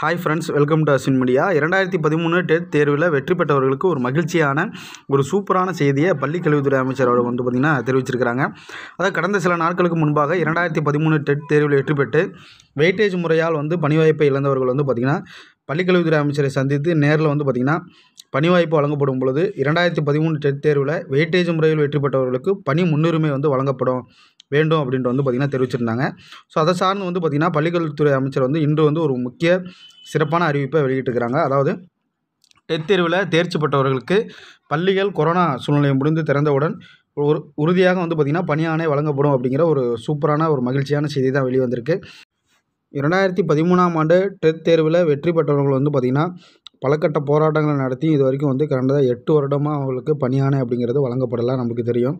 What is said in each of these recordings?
hi friends welcome to Asin media இரண்டாயிரத்தி பதிமூணு dead தேர்வில் வெற்றி பெற்றவர்களுக்கு ஒரு மகிழ்ச்சியான ஒரு சூப்பரான செய்தியை பள்ளிக்கல்வித்துறை அமைச்சர் அவர்கள் வந்து பார்த்திங்கன்னா தெரிவிச்சிருக்கிறாங்க அதாவது கடந்த சில நாட்களுக்கு முன்பாக இரண்டாயிரத்தி பதிமூணு டெட் தேர்வில் வெற்றி பெற்று வெயிட்டேஜ் முறையால் வந்து பணிவாய்ப்பை இழந்தவர்கள் வந்து பார்த்திங்கன்னா பள்ளிக்கல்வித்துறை அமைச்சரை சந்தித்து நேரில் வந்து பார்த்திங்கன்னா பணிவாய்ப்பு வழங்கப்படும் பொழுது இரண்டாயிரத்தி பதிமூணு டெட் தேர்வில் வெயிட்டேஜ் முறையில் வெற்றி பெற்றவர்களுக்கு பணி முன்னுரிமை வந்து வழங்கப்படும் வேண்டும் அப்படின்ற வந்து பார்த்திங்கன்னா தெரிவிச்சிருந்தாங்க ஸோ அதை சார்ந்து வந்து பார்த்திங்கன்னா பள்ளிக்கல்வித்துறை அமைச்சர் வந்து இன்று வந்து ஒரு முக்கிய சிறப்பான அறிவிப்பை வெளியிட்டுருக்கிறாங்க அதாவது டெத் தேர்வில் தேர்ச்சி பெற்றவர்களுக்கு பள்ளிகள் கொரோனா சூழ்நிலை முடிந்து திறந்தவுடன் ஒரு உறுதியாக வந்து பார்த்திங்கன்னா பணியாணை வழங்கப்படும் அப்படிங்கிற ஒரு சூப்பரான ஒரு மகிழ்ச்சியான செய்தி தான் வெளிவந்திருக்கு இரண்டாயிரத்தி பதிமூணாம் ஆண்டு டெத் தேர்வில் வெற்றி பெற்றவர்கள் வந்து பார்த்திங்கன்னா பலக்கட்ட போராட்டங்களை நடத்தி இது வரைக்கும் வந்து கடந்த எட்டு வருடமாக அவங்களுக்கு பணியானை அப்படிங்கிறது வழங்கப்படலாம் நமக்கு தெரியும்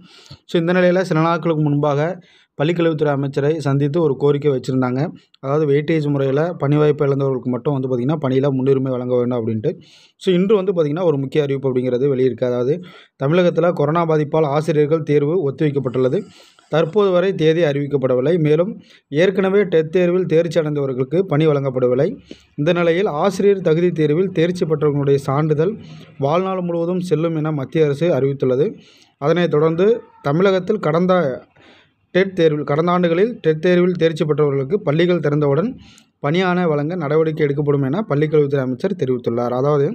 ஸோ இந்த நிலையில் சில நாட்களுக்கு முன்பாக பள்ளிக்கல்வித்துறை அமைச்சரை சந்தித்து ஒரு கோரிக்கை வச்சுருந்தாங்க அதாவது வெயிட்டேஜ் முறையில் பணி வாய்ப்பு இழந்தவர்களுக்கு மட்டும் வந்து பார்த்திங்கன்னா பணியில் முன்னுரிமை வழங்க வேண்டும் அப்படின்ட்டு ஸோ இன்று வந்து பார்த்திங்கன்னா ஒரு முக்கிய அறிவிப்பு அப்படிங்கிறது வெளியிருக்கு அதாவது தமிழகத்தில் கொரோனா பாதிப்பால் ஆசிரியர்கள் தேர்வு ஒத்திவைக்கப்பட்டுள்ளது தற்போது வரை தேதி அறிவிக்கப்படவில்லை மேலும் ஏற்கனவே டெட் தேர்வில் தேர்ச்சி அடைந்தவர்களுக்கு பணி வழங்கப்படவில்லை இந்த நிலையில் ஆசிரியர் தகுதி தேர்வில் தேர்ச்சி பெற்றவர்களுடைய சான்றிதழ் வாழ்நாள் முழுவதும் செல்லும் என மத்திய அரசு அறிவித்துள்ளது அதனைத் தொடர்ந்து தமிழகத்தில் கடந்த டெட் தேர்வில் கடந்த ஆண்டுகளில் டெட் தேர்வில் தேர்ச்சி பெற்றவர்களுக்கு பள்ளிகள் திறந்தவுடன் பணியான வழங்க நடவடிக்கை எடுக்கப்படும் என பள்ளிக்கல்வித்துறை அமைச்சர் தெரிவித்துள்ளார் அதாவது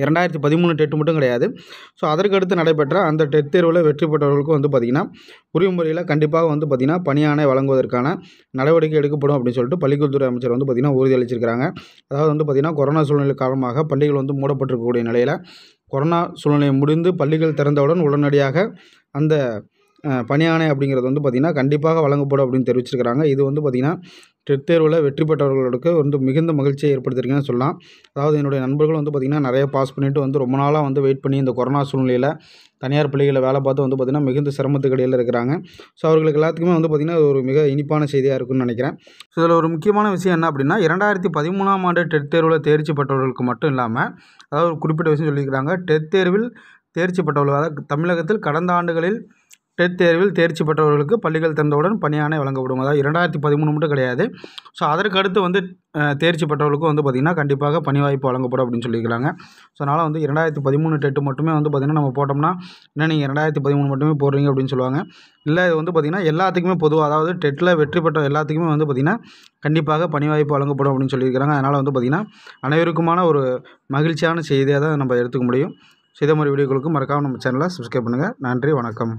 இரண்டாயிரத்தி பதிமூணு டெட் மட்டும் கிடையாது ஸோ அதற்கடுத்து நடைபெற்ற அந்த டெட் தேர்வில் வெற்றி பெற்றவர்களுக்கும் வந்து பார்த்திங்கன்னா உரிய முறையில் கண்டிப்பாக வந்து பார்த்திங்கன்னா பணியானை வழங்குவதற்கான நடவடிக்கை எடுக்கப்படும் அப்படின்னு சொல்லிட்டு பள்ளிக்கல்துறை அமைச்சர் வந்து பார்த்திங்கன்னா அளிச்சிருக்கிறாங்க அதாவது வந்து பார்த்திங்கன்னா கொரோனா சூழ்நிலை காரணமாக பள்ளிகள் வந்து மூடப்பட்டிருக்கக்கூடிய நிலையில் கொரோனா சூழ்நிலை முடிந்து பள்ளிகள் திறந்தவுடன் உடனடியாக அந்த பணியானை அப்படிங்கிறது வந்து பார்த்திங்கன்னா கண்டிப்பாக வழங்கப்படும் அப்படின்னு தெரிவிச்சிருக்கிறாங்க இது வந்து பார்த்திங்கன்னா டெட் தேர்வில் வெற்றி பெற்றவர்களுக்கு வந்து மிகுந்த மகிழ்ச்சியை ஏற்படுத்தியிருக்குன்னு சொல்லலாம் அதாவது என்னுடைய நண்பர்கள் வந்து பார்த்திங்கன்னா நிறைய பாஸ் பண்ணிவிட்டு வந்து ரொம்ப நாளாக வந்து வெயிட் பண்ணி இந்த கொரோனா சூழ்நிலையில் தனியார் பள்ளிகளில் வேலை பார்த்து வந்து பார்த்திங்கன்னா மிகுந்த சிரமத்துக்கடையில் இருக்கிறாங்க ஸோ அவர்களுக்கு எல்லாத்துக்குமே வந்து பார்த்திங்கன்னா ஒரு மிக இனிப்பான செய்தியாக இருக்குன்னு நினைக்கிறேன் ஸோ இதில் ஒரு முக்கியமான விஷயம் என்ன அப்படின்னா இரண்டாயிரத்தி பதிமூணாம் ஆண்டு டெட் தேர்வில் தேர்ச்சி பெற்றவர்களுக்கு மட்டும் இல்லாமல் அதாவது ஒரு குறிப்பிட்ட விஷயம் சொல்லியிருக்கிறாங்க டெட் தேர்வில் தேர்ச்சி பெற்றவர்கள் தமிழகத்தில் கடந்த ஆண்டுகளில் டெட் தேர்வில் தேர்ச்சி பெற்றவர்களுக்கு பள்ளிகள் திறந்தவுடன் பணியானை வழங்கப்படும் அதாவது இரண்டாயிரத்தி பதிமூணு மட்டும் கிடையாது ஸோ அதற்கு அடுத்து வந்து தேர்ச்சி பெற்றவர்களுக்கும் வந்து பார்த்திங்கன்னா கண்டிப்பாக பணி வாய்ப்பு வழங்கப்படும் அப்படின்னு சொல்லியிருக்கிறாங்க ஸோ அதனால் வந்து இரண்டாயிரத்தி பதிமூணு டெட்டு மட்டுமே வந்து பார்த்திங்கன்னா நம்ம போட்டோம்னா என்ன நீங்கள் இரண்டாயிரத்தி பதிமூணு மட்டுமே போடுறீங்க அப்படின்னு சொல்லுவாங்க இல்லை இது வந்து பார்த்திங்கன்னா எல்லாத்துக்குமே பொதுவாக அதாவது டெட்டில் வெற்றி பெற்ற எல்லாத்துக்குமே வந்து பார்த்திங்கன்னா கண்டிப்பாக பணி வாய்ப்பு வழங்கப்படும் அப்படின்னு சொல்லியிருக்கிறாங்க அதனால் வந்து பார்த்திங்கன்னா அனைவருக்குமான ஒரு மகிழ்ச்சியான செய்தியாக தான் நம்ம எடுத்துக்க முடியும் சிதமொழி இதே வீடியோக்களுக்கு மறக்காமல் நம்ம சேனலை சப்ஸ்கிரைப் பண்ணுங்கள் நன்றி வணக்கம்